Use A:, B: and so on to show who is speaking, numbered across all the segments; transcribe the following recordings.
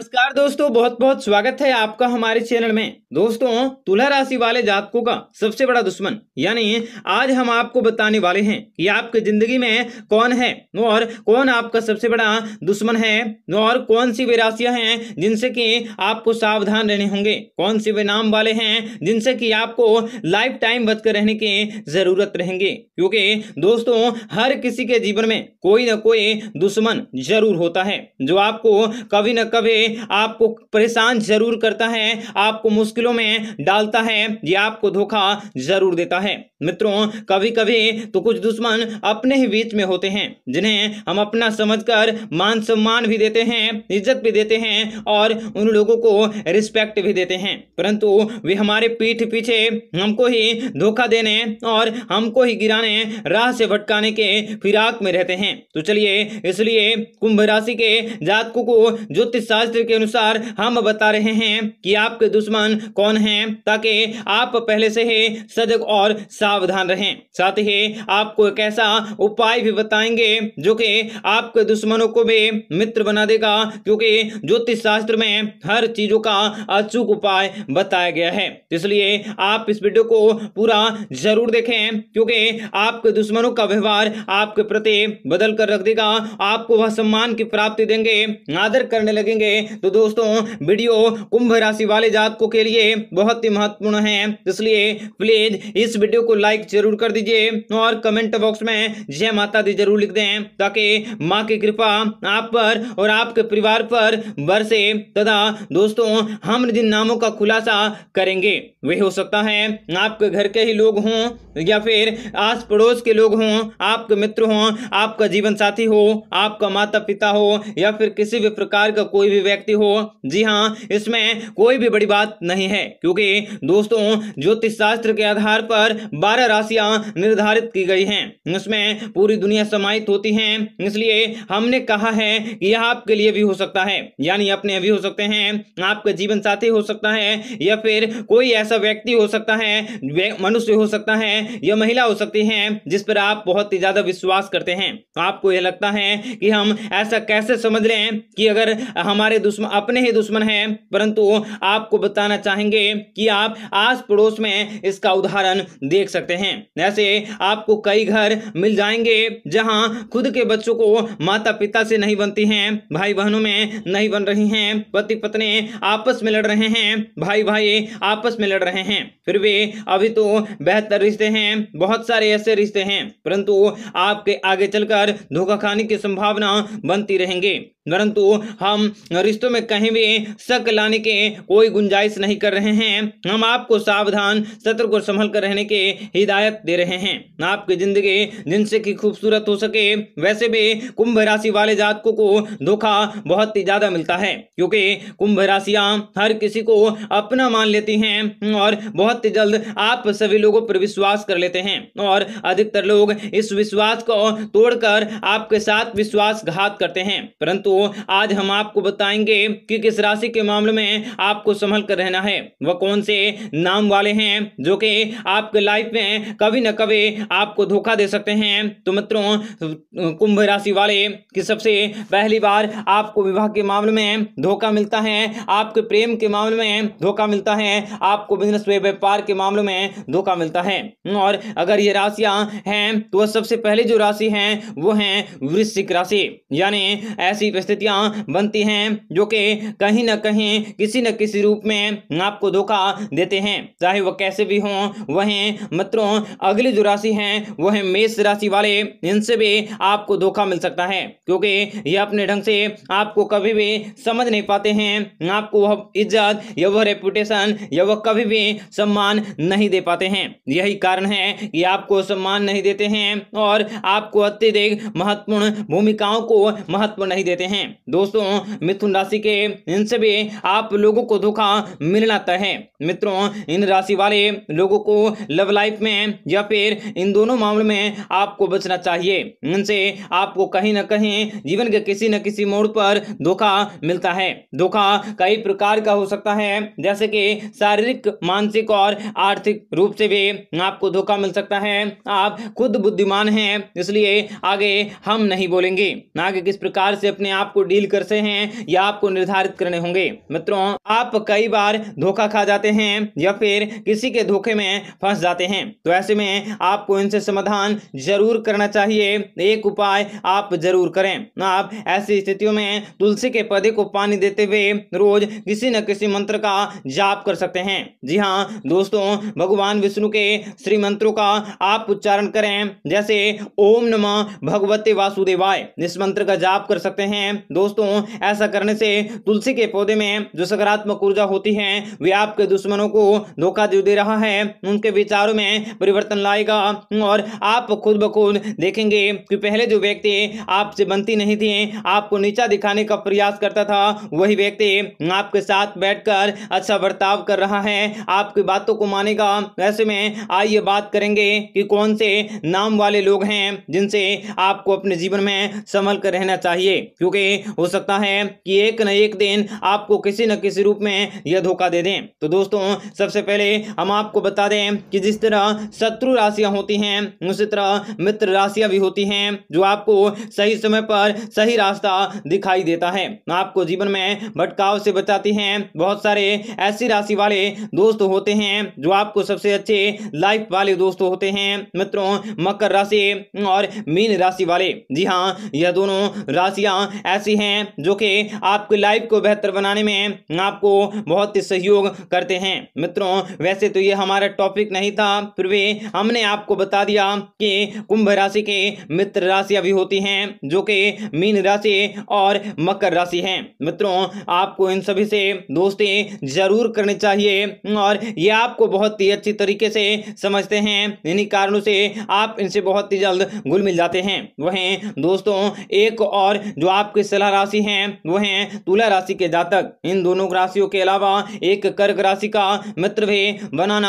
A: नमस्कार दोस्तों बहुत बहुत स्वागत है आपका हमारे चैनल में दोस्तों तुला राशि वाले जातकों का सबसे बड़ा दुश्मन यानी आज हम आपको बताने वाले हैं कि आपके जिंदगी में कौन है और कौन आपका सबसे बड़ा दुश्मन है और कौन सी वे राशियां हैं जिनसे कि आपको सावधान रहने होंगे कौन से वे नाम वाले हैं जिनसे कि आपको लाइफ टाइम बचकर रहने की जरूरत रहेंगे क्योंकि दोस्तों हर किसी के जीवन में कोई ना कोई दुश्मन जरूर होता है जो आपको कभी न कभी आपको परेशान जरूर करता है आपको मुश्किलों में डालता है ये आपको धोखा जरूर देता है मित्रों कभी कभी तो कुछ दुश्मन अपने ही बीच में होते हैं जिन्हें हम अपना समझकर मान सम्मान भी देते हैं इज्जत भी देते हैं और उन लोगों को रिस्पेक्ट भी देते हैं परंतु वे हमारे पीठ पीछे हमको ही धोखा देने और हमको ही गिराने राह से भटकाने के फिराक में रहते हैं तो चलिए इसलिए कुंभ राशि के जातकों को ज्योतिष शास्त्र शास्त्र के अनुसार हम बता रहे हैं कि आपके दुश्मन कौन हैं ताकि आप पहले से ही सजग और सावधान रहें साथ ही आपको एक ऐसा उपाय भी बताएंगे जो कि आपके दुश्मनों को भी मित्र बना देगा क्योंकि ज्योतिष शास्त्र में हर चीजों का अचूक उपाय बताया गया है इसलिए आप इस वीडियो को पूरा जरूर देखें क्योंकि आपके दुश्मनों का व्यवहार आपके प्रति बदल कर रख देगा आपको वह सम्मान की प्राप्ति देंगे आदर करने लगेंगे तो दोस्तों वीडियो कुंभ राशि वाले जातकों के लिए बहुत ही महत्वपूर्ण है इसलिए प्लीज इस वीडियो को लाइक जरूर कर दीजिए और कमेंट बॉक्स में जय माता दी जरूर लिख दें ताकि माँ की कृपा आप पर और आपके परिवार पर बरसे तथा दोस्तों हम जिन नामों का खुलासा करेंगे वे हो सकता है आपके घर के ही लोग हों या फिर आस पड़ोस के लोग हों आपके मित्र हों आपका जीवन साथी हो आपका माता पिता हो या फिर किसी भी प्रकार का कोई भी व्यक्ति हो जी हाँ इसमें कोई भी बड़ी बात नहीं है क्योंकि दोस्तों ज्योतिष शास्त्र के आधार पर बारह राशियां निर्धारित की गई हैं इसमें पूरी दुनिया समाहित होती है इसलिए हमने कहा है कि यह आपके लिए भी हो सकता है यानी अपने भी हो सकते हैं आपका जीवन साथी हो सकता है या फिर कोई ऐसा व्यक्ति हो सकता है मनुष्य हो सकता है या महिला हो सकती है जिस पर आप बहुत ही ज्यादा विश्वास करते हैं आपको यह लगता है कि हम ऐसा कैसे समझ रहे हैं कि अगर हमारे दुश्मन अपने ही दुश्मन हैं परंतु आपको बताना चाहेंगे कि आप आस पड़ोस में इसका उदाहरण देख सकते हैं ऐसे आपको कई घर मिल जाएंगे जहां खुद के बच्चों को माता पिता से नहीं बनती हैं भाई बहनों में नहीं बन रही हैं पति पत्नी आपस में लड़ रहे हैं भाई भाई आपस में लड़ रहे हैं फिर वे अभी तो बेहतर रिश्ते हैं बहुत सारे ऐसे रिश्ते हैं परंतु आपके आगे चलकर धोखा खाने की संभावना बनती रहेंगे परंतु हम रिश्तों में कहीं भी शक लाने के कोई गुंजाइश नहीं कर रहे हैं हम आपको सावधान सत्र को संभल कर रहने के हिदायत दे रहे हैं आपकी जिंदगी जिनसे की खूबसूरत हो सके वैसे भी कुंभ राशि वाले जातकों को धोखा बहुत ही ज्यादा मिलता है क्योंकि कुंभ राशियां हर किसी को अपना मान लेती हैं और बहुत ही जल्द आप सभी लोगों पर विश्वास कर लेते हैं और अधिकतर लोग इस विश्वास को तोड़कर आपके साथ विश्वासघात करते हैं परंतु दोस्तों आज हम आपको बताएंगे कि किस राशि के मामले में आपको संभल कर रहना है वह कौन से नाम वाले हैं जो कि आपके लाइफ में कभी न कभी आपको धोखा दे सकते हैं तो मित्रों कुंभ राशि वाले कि सबसे पहली बार आपको विवाह के मामले में धोखा मिलता है आपके प्रेम के मामले में धोखा मिलता है आपको बिजनेस व्यापार के मामले में धोखा मिलता है और अगर ये राशियां हैं तो सबसे पहले जो राशि है वो है वृश्चिक राशि यानी ऐसी स्थितियां बनती हैं जो कि कहीं ना कहीं किसी न किसी रूप में आपको धोखा देते हैं चाहे वह कैसे भी हों वह मित्रों अगली जो राशि है वह मेष राशि वाले इनसे भी आपको धोखा मिल सकता है क्योंकि यह अपने ढंग से आपको कभी भी समझ नहीं पाते हैं आपको वह इज्जत या वह रेपुटेशन या वह कभी भी सम्मान नहीं दे पाते हैं यही कारण है कि आपको सम्मान नहीं देते हैं और आपको अत्यधिक महत्वपूर्ण भूमिकाओं को महत्व नहीं देते हैं हैं दोस्तों मिथुन राशि के इनसे भी आप लोगों को धोखा मिलना आता है मित्रों इन राशि वाले लोगों को लव लाइफ में या फिर इन दोनों मामलों में आपको बचना चाहिए इनसे आपको कहीं ना कहीं जीवन के किसी न किसी मोड़ पर धोखा मिलता है धोखा कई प्रकार का हो सकता है जैसे कि शारीरिक मानसिक और आर्थिक रूप से भी आपको धोखा मिल सकता है आप खुद बुद्धिमान हैं इसलिए आगे हम नहीं बोलेंगे आगे किस प्रकार से अपने आप आपको डील करते हैं या आपको निर्धारित करने होंगे मित्रों आप कई बार धोखा खा जाते हैं या फिर किसी के धोखे में फंस जाते हैं तो ऐसे में आपको इनसे समाधान जरूर करना चाहिए एक उपाय आप जरूर करें आप ऐसी स्थितियों में तुलसी के पौधे को पानी देते हुए रोज किसी न किसी मंत्र का जाप कर सकते हैं जी हाँ दोस्तों भगवान विष्णु के श्री मंत्रों का आप उच्चारण करें जैसे ओम नमः भगवते वासुदेवाय इस मंत्र का जाप कर सकते हैं दोस्तों ऐसा करने से तुलसी के पौधे में जो सकारात्मक ऊर्जा होती है वे आपके दुश्मनों को धोखा दे रहा है उनके विचारों में परिवर्तन लाएगा और आप खुद ब खुद देखेंगे कि पहले जो व्यक्ति आपसे बनती नहीं थी आपको नीचा दिखाने का प्रयास करता था वही व्यक्ति आपके साथ बैठकर अच्छा बर्ताव कर रहा है आपकी बातों को मानेगा ऐसे में आइए बात करेंगे कि कौन से नाम वाले लोग हैं जिनसे आपको अपने जीवन में संभल कर रहना चाहिए क्योंकि हो सकता है कि एक न एक दिन आपको किसी न किसी रूप में यह धोखा दे दें तो दोस्तों सबसे पहले हम आपको बता दें कि जिस तरह शत्रु राशियां होती हैं उसी तरह मित्र राशियां भी होती हैं जो आपको सही समय पर सही रास्ता दिखाई देता है आपको जीवन में भटकाव से बचाती हैं बहुत सारे ऐसी राशि वाले दोस्त होते हैं जो आपको सबसे अच्छे लाइफ वाले दोस्त होते हैं मित्रों मकर राशि और मीन राशि वाले जी हाँ यह दोनों राशियां ऐसी हैं जो कि आपकी लाइफ को बेहतर बनाने में आपको बहुत ही सहयोग करते हैं मित्रों वैसे तो ये हमारा टॉपिक नहीं था फिर भी हमने आपको बता दिया कि कुंभ राशि के मित्र राशियां भी होती हैं जो कि मीन राशि और मकर राशि हैं मित्रों आपको इन सभी से दोस्ती जरूर करनी चाहिए और ये आपको बहुत ही अच्छी तरीके से समझते हैं इन्हीं कारणों से आप इनसे बहुत ही जल्द घुल मिल जाते हैं वहीं दोस्तों एक और जो आप आपकी सलाह राशि है वो है तुला राशि के जातक इन दोनों राशियों के अलावा एक कर्क राशि का मित्र भी बनाना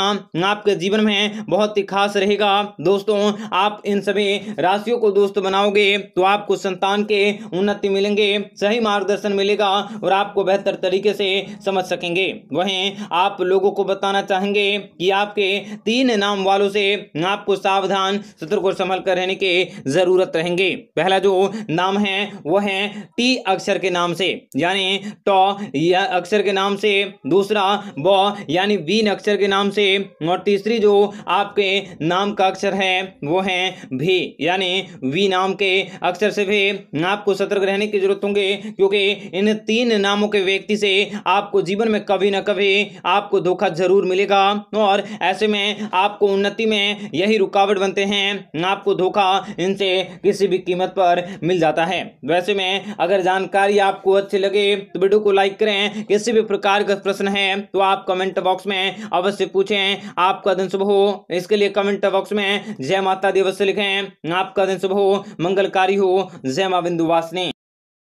A: आपके जीवन में बहुत ही खास रहेगा दोस्तों आप इन सभी राशियों को दोस्त बनाओगे तो आपको संतान के उन्नति मिलेंगे सही मार्गदर्शन मिलेगा और आपको बेहतर तरीके से समझ सकेंगे वहीं आप लोगों को बताना चाहेंगे कि आपके तीन नाम वालों से आपको सावधान सतर्क और संभल कर रहने की जरूरत रहेंगे पहला जो नाम है वह है टी अक्षर के नाम से यानी टॉ या अक्षर के नाम से दूसरा ब यानी वीन अक्षर के नाम से और तीसरी जो आपके नाम का अक्षर है वो है भी यानी वी नाम के अक्षर से भी आपको सतर्क रहने की जरूरत होंगे क्योंकि इन तीन नामों के व्यक्ति से आपको जीवन में कभी ना कभी आपको धोखा जरूर मिलेगा और ऐसे में आपको उन्नति में यही रुकावट बनते हैं आपको धोखा इनसे किसी भी कीमत पर मिल जाता है वैसे में अगर जानकारी आपको अच्छी लगे तो वीडियो को लाइक करें किसी भी प्रकार का प्रश्न है तो आप कमेंट बॉक्स में अवश्य पूछें आपका दिन शुभ हो इसके लिए कमेंट बॉक्स में जय माता दी अवश्य लिखें आपका दिन शुभ हो मंगलकारी हो जय माँ बिंदु वासनी